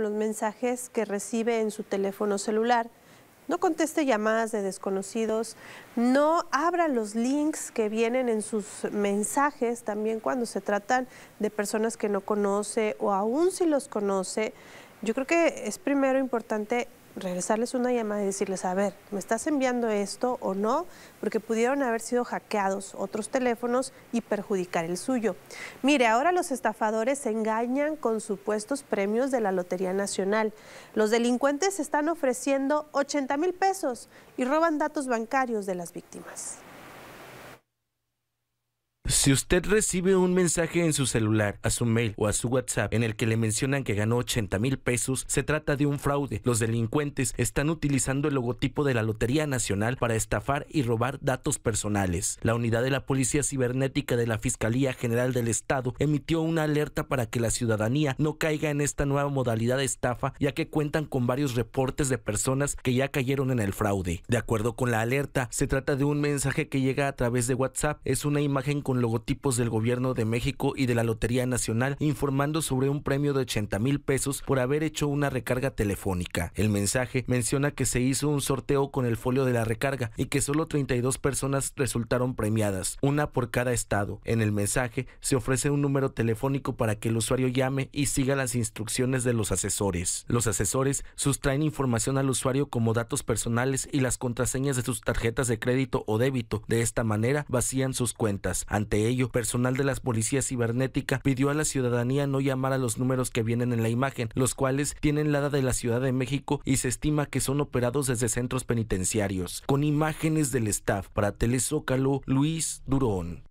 los mensajes que recibe en su teléfono celular. No conteste llamadas de desconocidos, no abra los links que vienen en sus mensajes, también cuando se tratan de personas que no conoce o aún si los conoce. Yo creo que es primero importante regresarles una llamada y decirles, a ver, ¿me estás enviando esto o no? Porque pudieron haber sido hackeados otros teléfonos y perjudicar el suyo. Mire, ahora los estafadores se engañan con supuestos premios de la Lotería Nacional. Los delincuentes están ofreciendo 80 mil pesos y roban datos bancarios de las víctimas. Si usted recibe un mensaje en su celular, a su mail o a su WhatsApp en el que le mencionan que ganó 80 mil pesos, se trata de un fraude. Los delincuentes están utilizando el logotipo de la Lotería Nacional para estafar y robar datos personales. La unidad de la Policía Cibernética de la Fiscalía General del Estado emitió una alerta para que la ciudadanía no caiga en esta nueva modalidad de estafa, ya que cuentan con varios reportes de personas que ya cayeron en el fraude. De acuerdo con la alerta, se trata de un mensaje que llega a través de WhatsApp, es una imagen con logotipos del gobierno de México y de la Lotería Nacional informando sobre un premio de 80 mil pesos por haber hecho una recarga telefónica. El mensaje menciona que se hizo un sorteo con el folio de la recarga y que solo 32 personas resultaron premiadas, una por cada estado. En el mensaje se ofrece un número telefónico para que el usuario llame y siga las instrucciones de los asesores. Los asesores sustraen información al usuario como datos personales y las contraseñas de sus tarjetas de crédito o débito. De esta manera vacían sus cuentas. Ante ello, personal de las policías cibernética pidió a la ciudadanía no llamar a los números que vienen en la imagen, los cuales tienen la de la Ciudad de México y se estima que son operados desde centros penitenciarios, con imágenes del staff. Para Telezócalo, Luis Durón.